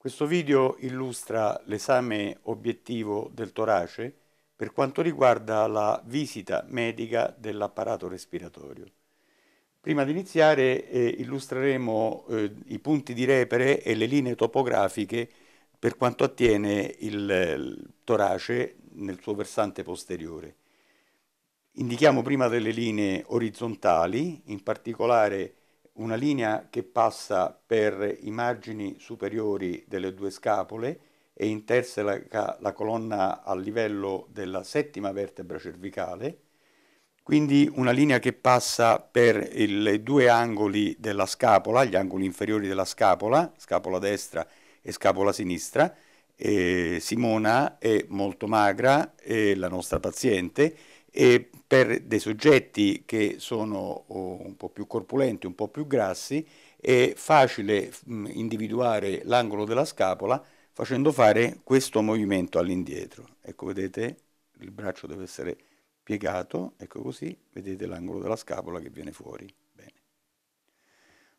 Questo video illustra l'esame obiettivo del torace per quanto riguarda la visita medica dell'apparato respiratorio. Prima di iniziare eh, illustreremo eh, i punti di repere e le linee topografiche per quanto attiene il, il torace nel suo versante posteriore. Indichiamo prima delle linee orizzontali, in particolare una linea che passa per i margini superiori delle due scapole e interseca la colonna a livello della settima vertebra cervicale, quindi una linea che passa per i due angoli della scapola, gli angoli inferiori della scapola, scapola destra e scapola sinistra. E Simona è molto magra, è la nostra paziente, e per dei soggetti che sono un po' più corpulenti, un po' più grassi, è facile mm, individuare l'angolo della scapola facendo fare questo movimento all'indietro. Ecco, vedete, il braccio deve essere piegato, ecco così, vedete l'angolo della scapola che viene fuori. Bene.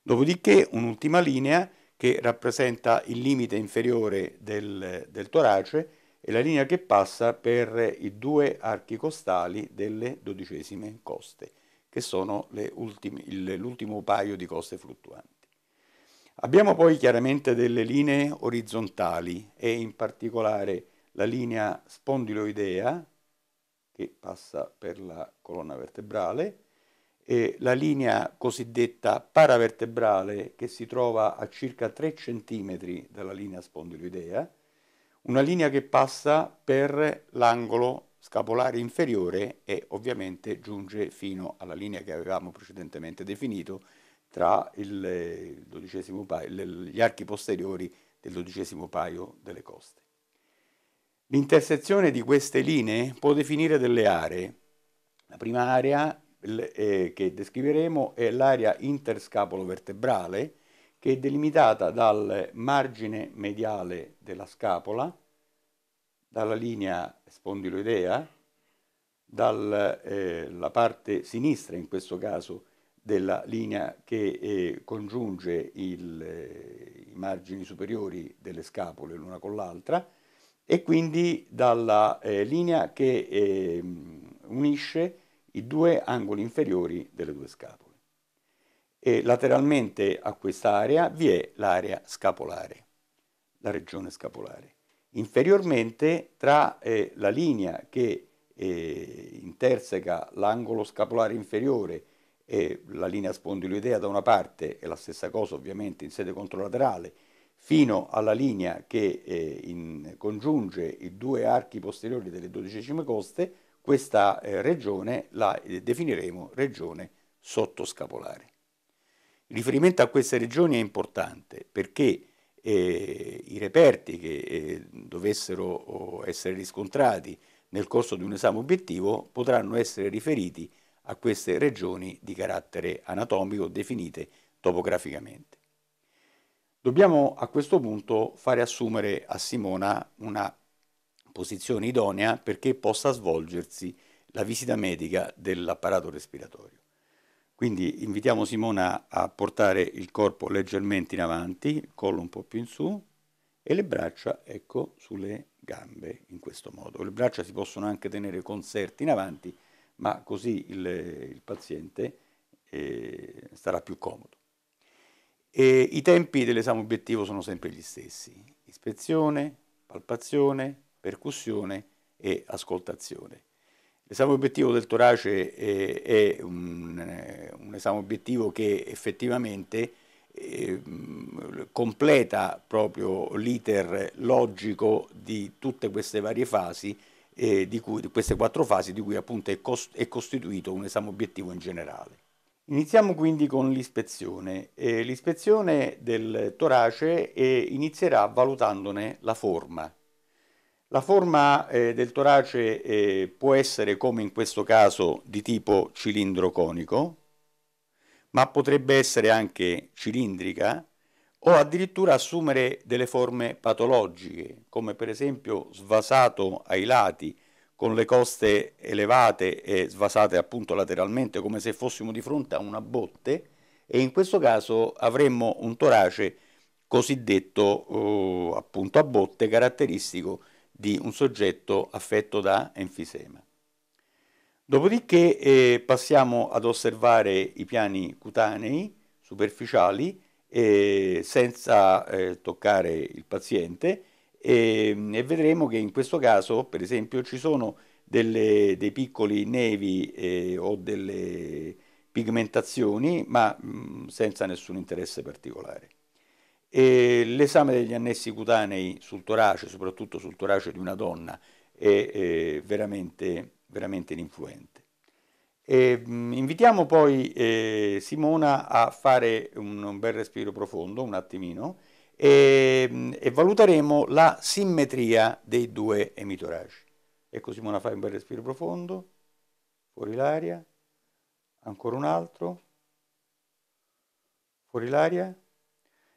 Dopodiché un'ultima linea che rappresenta il limite inferiore del, del torace, e la linea che passa per i due archi costali delle dodicesime coste, che sono l'ultimo paio di coste fluttuanti. Abbiamo poi chiaramente delle linee orizzontali e in particolare la linea spondiloidea, che passa per la colonna vertebrale, e la linea cosiddetta paravertebrale che si trova a circa 3 cm dalla linea spondiloidea, una linea che passa per l'angolo scapolare inferiore e ovviamente giunge fino alla linea che avevamo precedentemente definito tra il, eh, paio, gli archi posteriori del dodicesimo paio delle coste. L'intersezione di queste linee può definire delle aree. La prima area eh, che descriveremo è l'area interscapolo vertebrale, che è delimitata dal margine mediale della scapola, dalla linea spondiloidea, dalla eh, parte sinistra in questo caso della linea che eh, congiunge il, eh, i margini superiori delle scapole l'una con l'altra e quindi dalla eh, linea che ehm, unisce i due angoli inferiori delle due scapole e lateralmente a quest'area vi è l'area scapolare, la regione scapolare. Inferiormente tra eh, la linea che eh, interseca l'angolo scapolare inferiore e la linea spondiloidea da una parte e la stessa cosa ovviamente in sede controlaterale fino alla linea che eh, in, congiunge i due archi posteriori delle dodicesime coste, questa eh, regione la eh, definiremo regione sottoscapolare. Il riferimento a queste regioni è importante perché eh, i reperti che eh, dovessero oh, essere riscontrati nel corso di un esame obiettivo potranno essere riferiti a queste regioni di carattere anatomico definite topograficamente. Dobbiamo a questo punto fare assumere a Simona una posizione idonea perché possa svolgersi la visita medica dell'apparato respiratorio. Quindi invitiamo Simona a portare il corpo leggermente in avanti, collo un po' più in su e le braccia, ecco, sulle gambe in questo modo. Le braccia si possono anche tenere conserte in avanti, ma così il, il paziente eh, starà più comodo. E I tempi dell'esame obiettivo sono sempre gli stessi, ispezione, palpazione, percussione e ascoltazione. L'esame obiettivo del torace è, è un, un, esame obiettivo che effettivamente ehm, completa proprio l'iter logico di tutte queste varie fasi, eh, di, cui, di, queste quattro fasi di cui appunto è, cost, è, costituito un esame obiettivo in generale. Iniziamo quindi con l'ispezione. Eh, l'ispezione del torace eh, inizierà valutandone la forma la forma eh, del torace eh, può essere, come in questo caso, di tipo cilindro conico, ma potrebbe essere anche cilindrica o addirittura assumere delle forme patologiche, come per esempio svasato ai lati, con le coste elevate e svasate appunto lateralmente, come se fossimo di fronte a una botte, e in questo caso avremmo un torace cosiddetto eh, appunto a botte caratteristico di un soggetto affetto da enfisema. Dopodiché eh, passiamo ad osservare i piani cutanei superficiali eh, senza eh, toccare il paziente e mm, vedremo che in questo caso, per esempio, ci sono delle, dei piccoli nevi eh, o delle pigmentazioni, ma mh, mm, senza nessun interesse particolare l'esame degli annessi cutanei sul torace, soprattutto sul torace di una donna, è, è veramente, veramente influente. E, mh, invitiamo poi eh, Simona a fare un, un, bel respiro profondo, un attimino, e, mh, e valuteremo la simmetria dei due emitoraci. Ecco Simona, fai un bel respiro profondo, fuori l'aria, ancora un altro, fuori l'aria,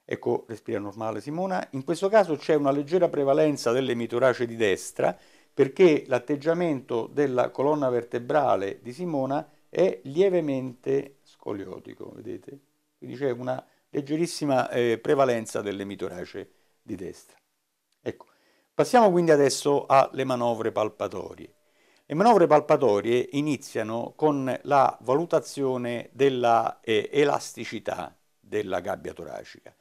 Ecco, respira normale Simona. In questo caso c'è una leggera prevalenza dell'emitorace di destra perché l'atteggiamento della colonna vertebrale di Simona è lievemente scoliotico, vedete? Quindi c'è una leggerissima eh, prevalenza dell'emitorace di destra. Ecco, passiamo quindi adesso alle manovre palpatorie. Le manovre palpatorie iniziano con la valutazione della eh, elasticità della gabbia toracica.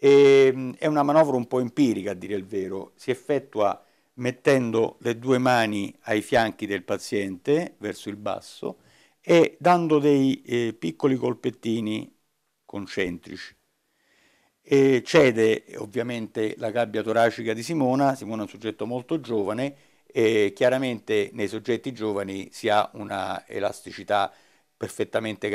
E, ehm, è una manovra un po' empirica a dire il vero, si effettua mettendo le due mani ai fianchi del paziente verso il basso e dando dei eh, piccoli colpettini concentrici. E cede ovviamente la gabbia toracica di Simona, Simona è un soggetto molto giovane e chiaramente nei soggetti giovani si ha una elasticità perfettamente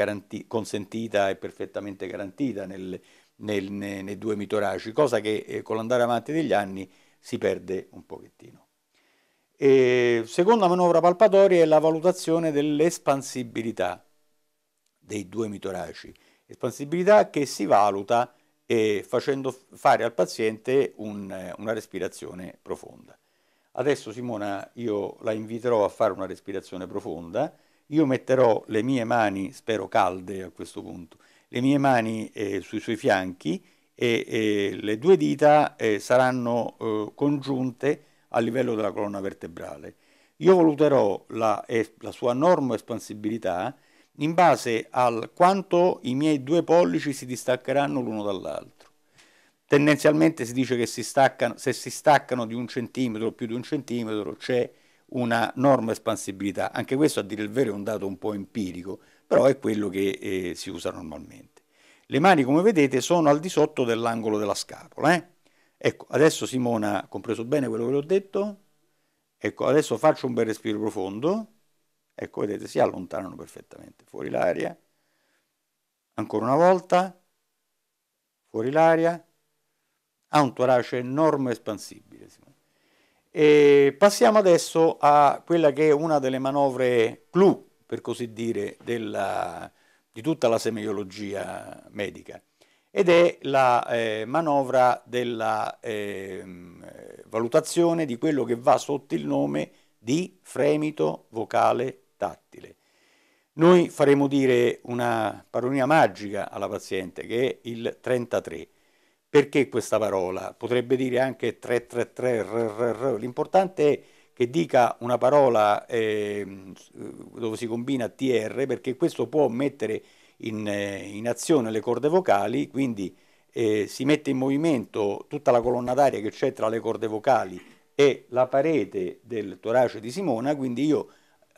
consentita e perfettamente garantita nel, nel, nei, nei, due mitoraci, cosa che eh, con l'andare avanti degli anni si perde un pochettino. E, seconda manovra palpatoria è la valutazione dell'espansibilità dei due mitoraci, espansibilità che si valuta eh, facendo fare al paziente un, eh, una respirazione profonda. Adesso Simona io la inviterò a fare una respirazione profonda, io metterò le mie mani, spero calde a questo punto, le mie mani eh, sui suoi fianchi e, e eh, le due dita eh, saranno eh, congiunte a livello della colonna vertebrale. Io valuterò la, la sua norma espansibilità in base al quanto i miei due pollici si distaccheranno l'uno dall'altro. Tendenzialmente si dice che si staccano, se si staccano di un centimetro o più di un centimetro c'è una norma espansibilità. Anche questo a dire il vero è un dato un po' empirico, però è quello che eh, si usa normalmente. Le mani, come vedete, sono al di sotto dell'angolo della scapola. Eh? Ecco, adesso Simona ha compreso bene quello che le ho detto. Ecco, adesso faccio un bel respiro profondo. Ecco, vedete, si allontanano perfettamente. Fuori l'aria. Ancora una volta. Fuori l'aria. Ha un torace enorme e espansibile. E passiamo adesso a quella che è una delle manovre clou per così dire, della, di tutta la semiologia medica ed è la eh, manovra della eh, valutazione di quello che va sotto il nome di fremito vocale tattile. Noi faremo dire una parolina magica alla paziente che è il 33. Perché questa parola? Potrebbe dire anche 333, l'importante è che dica una parola eh, dove si combina TR perché questo può mettere in, eh, in azione le corde vocali, quindi eh, si mette in movimento tutta la colonna d'aria che c'è tra le corde vocali e la parete del torace di Simona, quindi io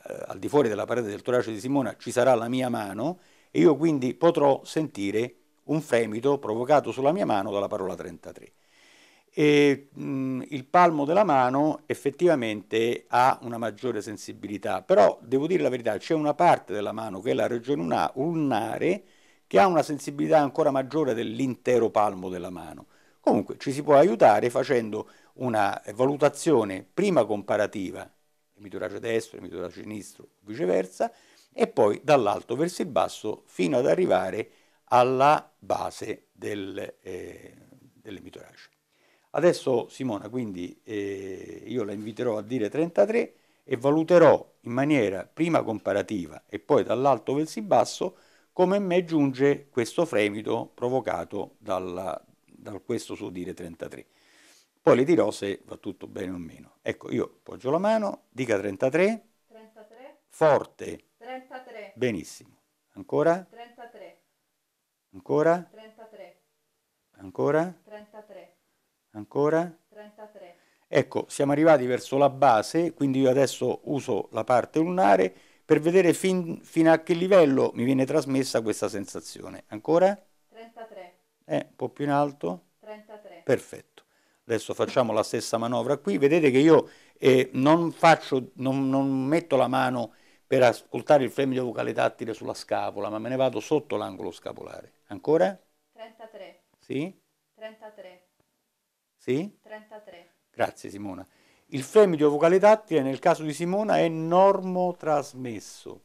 eh, al di fuori della parete del torace di Simona ci sarà la mia mano e io quindi potrò sentire un fremito provocato sulla mia mano dalla parola 33. E, mh, mm, il palmo della mano effettivamente ha una maggiore sensibilità, però devo dire la verità, c'è una parte della mano che è la regione ulnare che ha una sensibilità ancora maggiore dell'intero palmo della mano. Comunque ci si può aiutare facendo una valutazione prima comparativa, il destro, il sinistro, viceversa, e poi dall'alto verso il basso fino ad arrivare alla base del, eh, dell'emitorace. Adesso Simona, quindi eh, io la inviterò a dire 33 e valuterò in maniera prima comparativa e poi dall'alto verso il basso come me giunge questo fremito provocato dalla, da questo suo dire 33. Poi le dirò se va tutto bene o meno. Ecco, io poggio la mano, dica 33. 33. Forte. 33. Benissimo. Ancora? 33. Ancora? 33. Ancora? 33. Ancora? 33. Ecco, siamo arrivati verso la base, quindi io adesso uso la parte lunare per vedere fin, fino a che livello mi viene trasmessa questa sensazione. Ancora? 33. Eh, un po' più in alto? 33. Perfetto. Adesso facciamo la stessa manovra qui. Vedete che io eh, non, faccio, non, non metto la mano per ascoltare il fremito vocale tattile sulla scapola, ma me ne vado sotto l'angolo scapolare. Ancora? 33. Sì? 33. Sì? 33. Grazie Simona. Il fremito vocale tattile nel caso di Simona è normotrasmesso.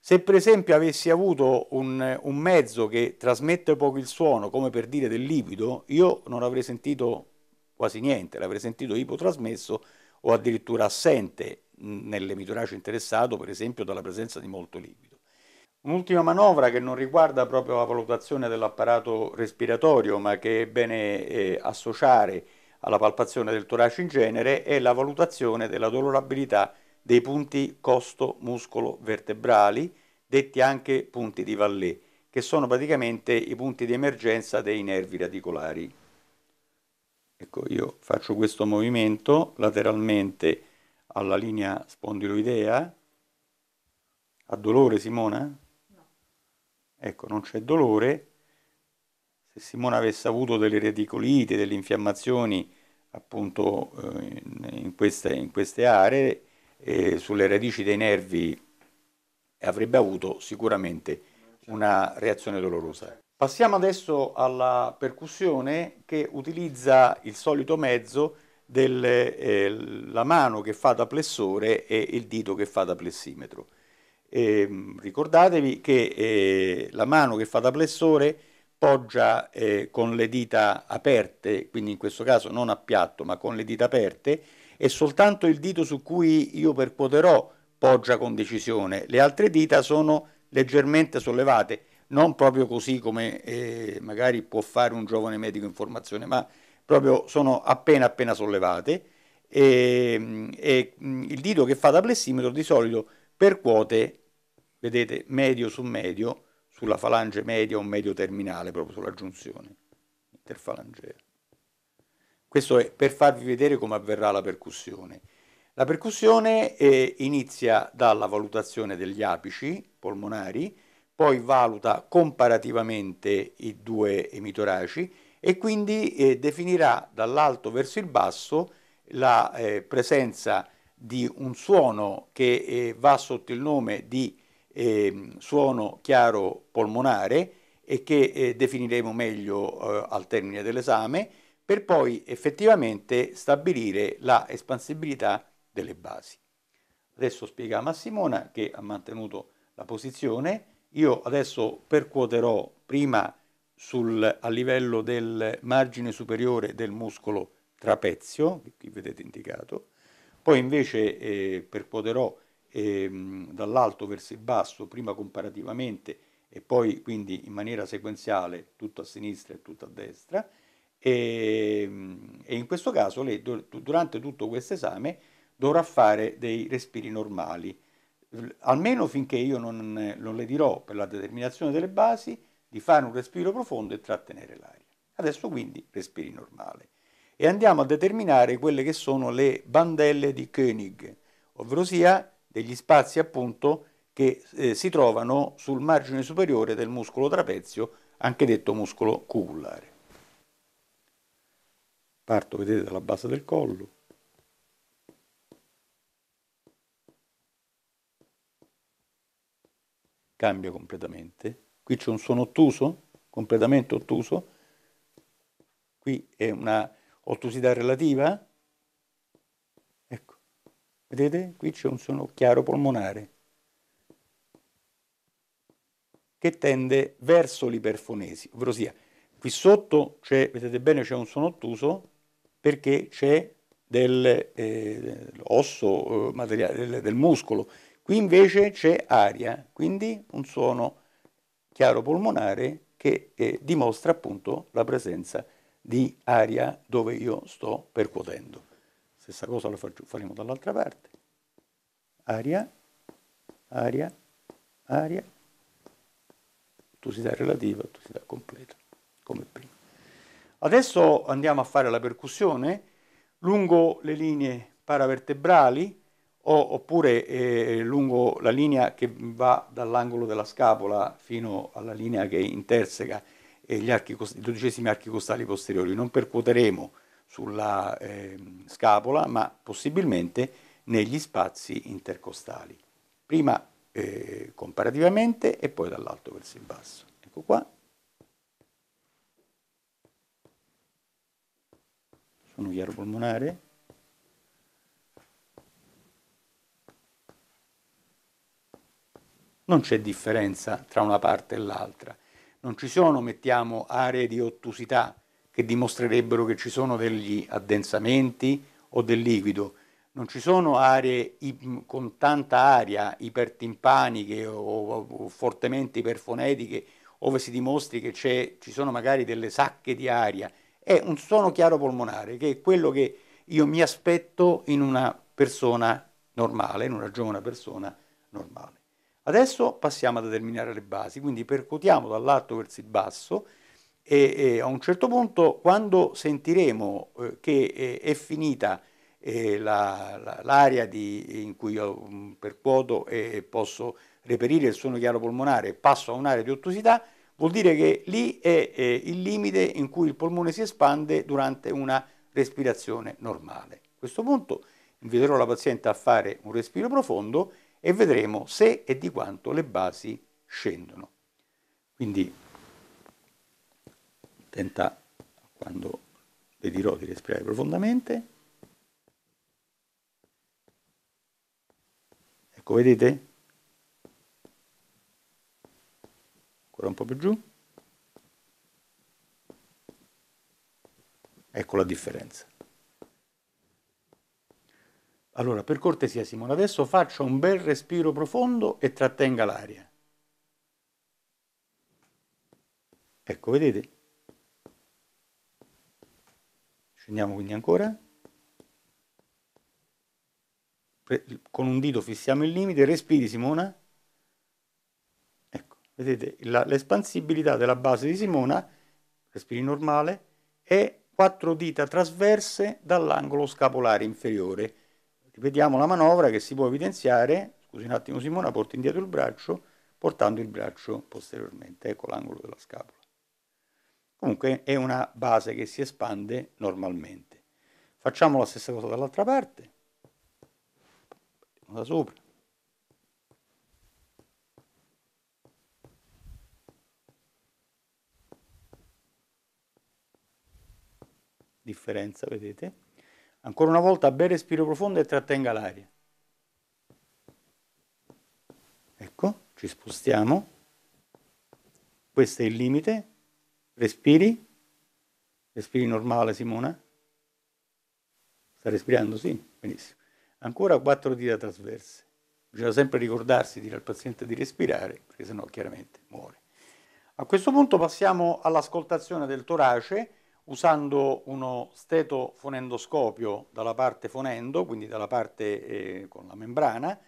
Se per esempio avessi avuto un, un mezzo che trasmette poco il suono, come per dire del liquido, io non avrei sentito quasi niente, l'avrei sentito ipotrasmesso o addirittura assente nell'emitoracio interessato, per esempio dalla presenza di molto liquido. Un'ultima manovra che non riguarda proprio la valutazione dell'apparato respiratorio, ma che è bene eh, associare alla palpazione del torace in genere, è la valutazione della dolorabilità dei punti costo-muscolo-vertebrali, detti anche punti di Vallée, che sono praticamente i punti di emergenza dei nervi radicolari. Ecco, io faccio questo movimento lateralmente alla linea spondiloidea. Ha dolore Simona? Ecco, non c'è dolore. Se Simone avesse avuto delle reticolite, delle infiammazioni appunto eh, in queste, in queste aree, eh, sulle radici dei nervi, avrebbe avuto sicuramente una reazione dolorosa. Passiamo adesso alla percussione che utilizza il solito mezzo della eh, mano che fa da plessore e il dito che fa da plessimetro. Eh, ricordatevi che eh, la mano che fa da plessore poggia eh, con le dita aperte, quindi in questo caso non a piatto ma con le dita aperte, e soltanto il dito su cui io percuoterò poggia con decisione, le altre dita sono leggermente sollevate, non proprio così come eh, magari può fare un giovane medico in formazione, ma proprio sono appena appena sollevate ehm, e, e mm, il dito che fa da plessimetro di solito percuote vedete medio su medio, sulla falange media o medio terminale proprio sulla giunzione interfalangea. Questo è per farvi vedere come avverrà la percussione. La percussione eh, inizia dalla valutazione degli apici polmonari, poi valuta comparativamente i due emitoraci e quindi eh, definirà dall'alto verso il basso la eh, presenza di un suono che eh, va sotto il nome di eh, suono chiaro polmonare e che eh, definiremo meglio eh, al termine dell'esame, per poi effettivamente stabilire la espansibilità delle basi. Adesso spiega a Massimona che ha mantenuto la posizione, io adesso percuoterò prima sul, a livello del margine superiore del muscolo trapezio, che qui vedete indicato, poi invece eh, percuoterò eh, dall'alto verso il basso, prima comparativamente e poi quindi in maniera sequenziale tutto a sinistra e tutto a destra. E, ehm, e in questo caso lei durante tutto questo esame dovrà fare dei respiri normali, almeno finché io non, non le dirò per la determinazione delle basi di fare un respiro profondo e trattenere l'aria. Adesso quindi respiri normale. E andiamo a determinare quelle che sono le bandelle di Koenig, ovvero sia degli spazi appunto che eh, si trovano sul margine superiore del muscolo trapezio, anche detto muscolo cucullare. Parto, vedete, dalla base del collo. Cambia completamente. Qui c'è un suono ottuso, completamente ottuso. Qui è una ottusità relativa, Vedete? Qui c'è un suono chiaro polmonare che tende verso l'iperfonesi, ovvero sia, qui sotto c'è, vedete bene, c'è un suono ottuso perché c'è eh, dell'osso eh, materiale, del, del, muscolo. Qui invece c'è aria, quindi un suono chiaro polmonare che eh, dimostra appunto la presenza di aria dove io sto percuotendo. Stessa cosa lo faremo dall'altra parte. Aria, aria, aria, ottusità relativa, ottusità completa, come prima. Adesso andiamo a fare la percussione lungo le linee paravertebrali o, oppure eh, lungo la linea che va dall'angolo della scapola fino alla linea che interseca eh, gli archi, i dodicesimi archi costali posteriori. Non percuoteremo sulla eh, scapola, ma possibilmente negli spazi intercostali, prima eh, comparativamente e poi dall'alto verso il basso. Ecco qua. Sono chiaro polmonare. Non c'è differenza tra una parte e l'altra. Non ci sono, mettiamo, aree di ottusità che dimostrerebbero che ci sono degli addensamenti o del liquido, non ci sono aree con tanta aria ipertimpaniche o, o fortemente iperfonetiche dove si dimostri che ci sono magari delle sacche di aria, è un suono chiaro polmonare che è quello che io mi aspetto in una persona normale, in una giovane persona normale. Adesso passiamo a determinare le basi, quindi percutiamo dall'alto verso il basso, e, e a un certo punto quando sentiremo eh, che eh, è finita eh, la, la, l'area di, in cui io mm, percuoto e posso reperire il suono chiaro polmonare e passo a un'area di ottusità, vuol dire che lì è, è il limite in cui il polmone si espande durante una respirazione normale. A questo punto inviterò la paziente a fare un respiro profondo e vedremo se e di quanto le basi scendono. Quindi tenta, quando le dirò di respirare profondamente. Ecco, vedete? Ancora un po' più giù. Ecco la differenza. Allora, per cortesia Simone, adesso faccia un bel respiro profondo e trattenga l'aria. Ecco, vedete? Scendiamo quindi ancora. Con un dito fissiamo il limite, respiri Simona. Ecco, vedete l'espansibilità della base di Simona, respiri normale, è quattro dita trasverse dall'angolo scapolare inferiore. Ripetiamo la manovra che si può evidenziare, scusi un attimo Simona, porti indietro il braccio, portando il braccio posteriormente, ecco l'angolo della scapola. Comunque è una base che si espande normalmente. Facciamo la stessa cosa dall'altra parte. Da sopra. Differenza, vedete? Ancora una volta, bel respiro profondo e trattenga l'aria. Ecco, ci spostiamo. Questo è il limite, Respiri? Respiri normale Simona? Sta respirando? Sì, benissimo. Ancora quattro dita trasverse. Bisogna sempre ricordarsi di dire al paziente di respirare, perché sennò chiaramente muore. A questo punto passiamo all'ascoltazione del torace usando uno stetofonendoscopio dalla parte fonendo, quindi dalla parte eh, con la membrana.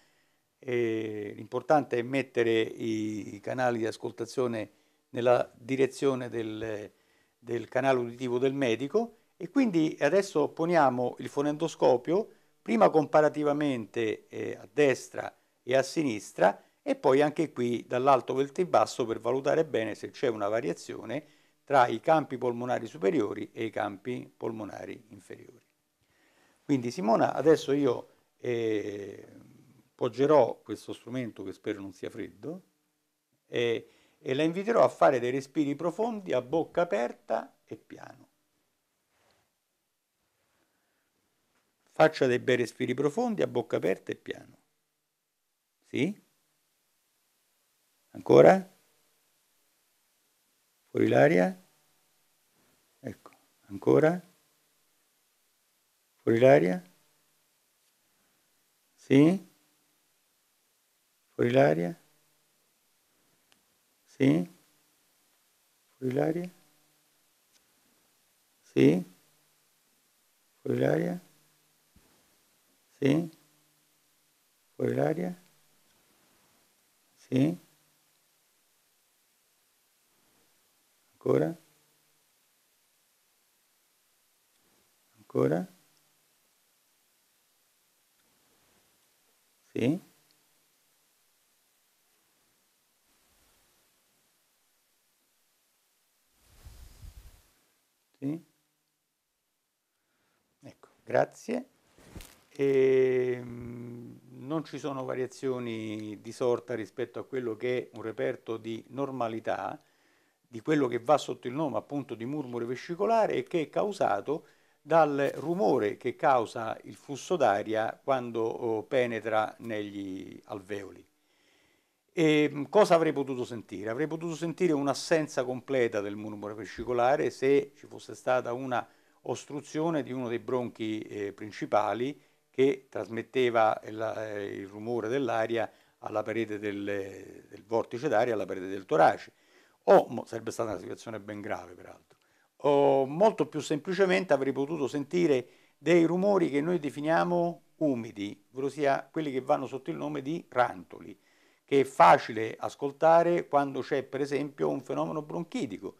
Eh, l'importante è mettere i, i canali di ascoltazione nella direzione del, del canale uditivo del medico e quindi adesso poniamo il fonendoscopio prima comparativamente eh, a destra e a sinistra e poi anche qui dall'alto verso il basso per valutare bene se c'è una variazione tra i campi polmonari superiori e i campi polmonari inferiori. Quindi Simona, adesso io eh, poggerò questo strumento che spero non sia freddo. Eh, e la inviterò a fare dei respiri profondi a bocca aperta e piano. Faccia dei bei respiri profondi a bocca aperta e piano. Sì? Ancora? Fuori l'aria? Ecco, ancora? Fuori l'aria? Sì? Fuori l'aria? ¿sí? área? ¿sí? área? ¿sí? área? ¿sí? Ancora, ancora, ¿sí? Grazie. E ehm, non ci sono variazioni di sorta rispetto a quello che è un reperto di normalità, di quello che va sotto il nome appunto di murmure vescicolare e che è causato dal rumore che causa il flusso d'aria quando oh, penetra negli alveoli. E ehm, cosa avrei potuto sentire? Avrei potuto sentire un'assenza completa del murmure vescicolare se ci fosse stata una ostruzione di uno dei bronchi eh, principali che trasmetteva il, eh, il rumore dell'aria alla parete del, del, vortice d'aria, alla parete del torace, o sarebbe stata una situazione ben grave peraltro, o molto più semplicemente avrei potuto sentire dei rumori che noi definiamo umidi, ossia quelli che vanno sotto il nome di rantoli, che è facile ascoltare quando c'è per esempio un fenomeno bronchitico,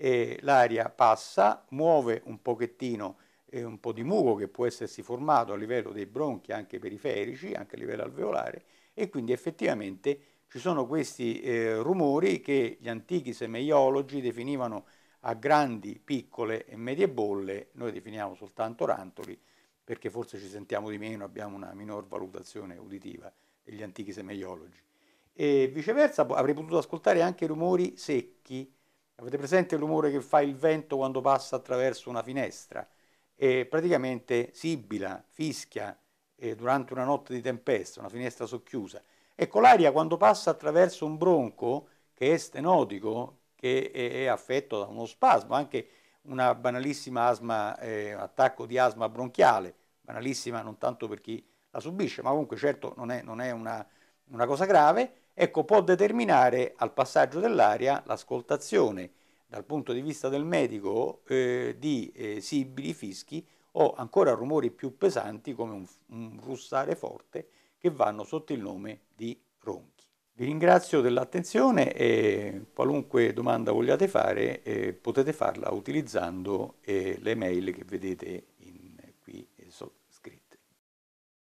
e l'aria passa, muove un pochettino eh, un po' di muco che può essersi formato a livello dei bronchi anche periferici, anche a livello alveolare e quindi effettivamente ci sono questi eh, rumori che gli antichi semeiologi definivano a grandi, piccole e medie bolle, noi definiamo soltanto rantoli perché forse ci sentiamo di meno, abbiamo una minor valutazione uditiva degli antichi semeiologi. E viceversa avrei potuto ascoltare anche rumori secchi, Avete presente l'umore che fa il vento quando passa attraverso una finestra? E praticamente sibila, fischia eh, durante una notte di tempesta, una finestra socchiusa. Ecco, l'aria quando passa attraverso un bronco che è stenotico, che è, è affetto da uno spasmo, anche una banalissima asma, eh, attacco di asma bronchiale, banalissima non tanto per chi la subisce, ma comunque certo non è, non è una, una cosa grave, ecco, può determinare al passaggio dell'aria l'ascoltazione dal punto di vista del medico eh, di eh, sibili, fischi o ancora rumori più pesanti come un, un russare forte che vanno sotto il nome di ronchi. Vi ringrazio dell'attenzione e qualunque domanda vogliate fare eh, potete farla utilizzando eh, le mail che vedete